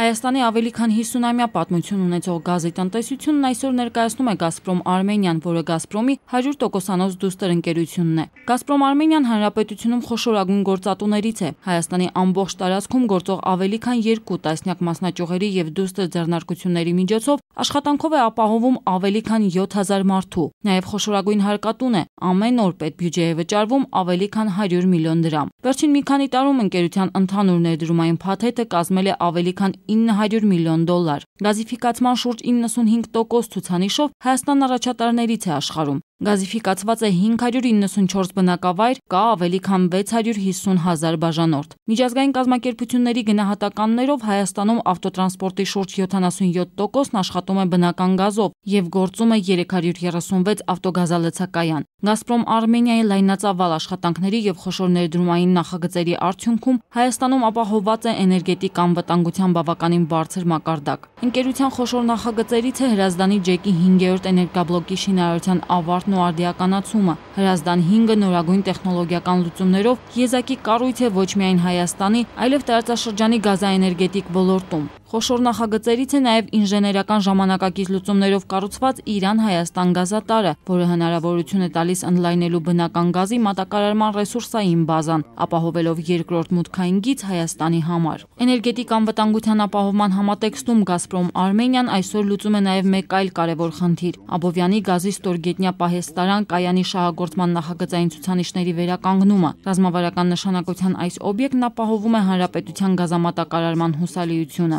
Հայաստանի ավելի քան 50-ամյա պատմություն ունեցող գազիտնտեսությունն այսօր ներկայացնում է Գազպրոմ Արմենիան, որը Գազպրոմի 100%-անոց դուստր ընկերությունն է։ Գազպրոմ Արմենիան հանրապետությունում խոշորագույն գործատուներից է։ Հայաստանի ամբողջ տարածքում գործող ավելի քան 2 տասնյակ մասնաճյուղերի եւ դուստր ձեռնարկությունների միջոցով աշխատանքով է ապահովում ավելի քան 7000 մարդու։ Նաեւ խոշորագույն հարկատուն է։ Ամեն օր պետբյուջե է վճարվում ավելի քան 100 միլիոն դրամ։ Վերջին մի քանի տարում ընկերության ընդհանուր ներդրումային փաթեթը կազմել է ավելի քան 900 միլիոն դոլար։ Գազիֆիկացման շուրջ 95% ցուցանիշով Հայաստանն առաջատարներից է աշխարհում։ Գազիֆիկացված է 594 բնակավայր, կա ավելի քան 650 հազար բաժանորդ։ Միջազգային կազմակերպությունների գնահատականներով Հայաստանում ավտոտրանսպորտի շուրջ 77%-ն աշխատում է բնական գազով եւ գործում է 336 ավտոգազալեցակայան։ Գազպրոմ Արմենիայի լայնածավալ աշխատանքների եւ խոշոր ներդրումային նախագծերի արդյունքում Հայաստանում ապահովված է էներգետիկ անվտանգության բավականին բարձր մակարդակ։ Ընկերության խոշոր նախագծերից է Հրազդանի ջեկի 5-րդ էներգաբլոկի շինարարության ավարտն արտադրությունն ու արդիականացումը։ Հրազդան 5-ը նորագույն տեխնոլոգիական լուծումներով եզակի կառույց է ոչ միայն Հայաստանի, այլև տարածաշրջանի գազաէներգետիկ ոլորտում։ Խոշոր նախագծերից է նաև ինժեներական ժամանակակից լուծումներով կառուցված Իրան-Հայաստան գազատարը, որը հնարավորություն է տալիս ընդլայնելու բնական գազի մատակարարման ռեսուրսային բազան, ապահովելով երկրորդ մուտքային գիծ Հայաստանի համար։ Էներգետիկան վտանգության ապահովման համատեքստում Գազպրոմ Արմենիան այսօր լուծում է նաև մեկ այլ կարևոր խնդիր՝ Աբովյանի գազի ստորգետնյա պահեստարան կայանի շահագործման նախագծային ցուցանիշների վերականգնումը։ Ռազմավարական նշանակության այս օբյեկտն ապահովում է հանրապետության գազամատակարարման հուսալիությունը։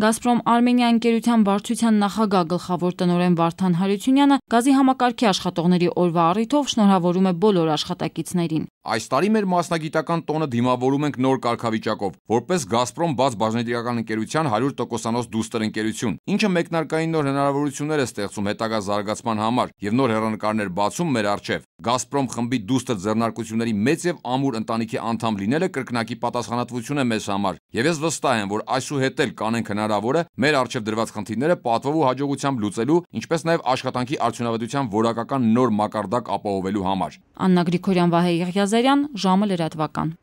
Gazprom Armenia ընկերության վարչության նախագահ գլխավոր տնօրեն Վարդան Հարությունյանը գազի համակարգի աշխատողների օրվա առիթով շնորհավորում է բոլոր աշխատակիցներին։ Այս տարի մեր մասնագիտական տոնը դիմավորում ենք նոր կարգավիճակով, որպես Gazprom բաց բաժնետիրական ընկերության 100%-անոց դուստր ընկերություն, ինչը մեկնարկային նոր հնարավորություններ է ստեղծում հետագա զարգացման համար եւ նոր հեռանկարներ բացում մեր առջեւ։ Gazprom խմբի դուստր ձեռնարկությունների մեծ եւ ամուր ընտանիքի անդամ լինելը կրկնակի պատասխանատվություն է մեզ համար, եւ ես վստահ եմ, որ այսուհետ էլ կանենք հնարավորություն հնարավոր է մեր արջև դրված խնդիրները պատվով ու հաջողությամբ լուծելու, ինչպես նաև աշխատանքի արդյունավետության որակական նոր մակարդակ ապահովելու համար։ Աննա Գրիգորյան, Վահե Եղիազարյան, ժամը լրատվական։